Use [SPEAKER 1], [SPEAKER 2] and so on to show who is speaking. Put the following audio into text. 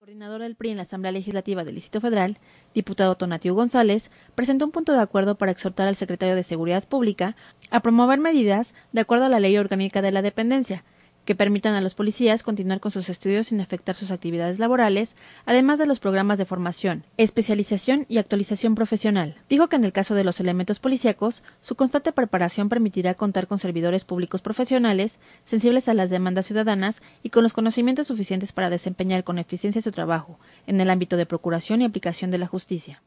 [SPEAKER 1] coordinador del PRI en la Asamblea
[SPEAKER 2] Legislativa del Distrito Federal, diputado Tonatiu González, presentó un punto de acuerdo para exhortar al secretario de Seguridad Pública a promover medidas de acuerdo a la ley orgánica de la dependencia, que permitan a los policías continuar con sus estudios sin afectar sus actividades laborales, además de los programas de formación, especialización y actualización profesional. Dijo que en el caso de los elementos policíacos, su constante preparación permitirá contar con servidores públicos profesionales, sensibles a las demandas ciudadanas y con los conocimientos suficientes para desempeñar con eficiencia su trabajo en el ámbito de procuración y aplicación de la justicia.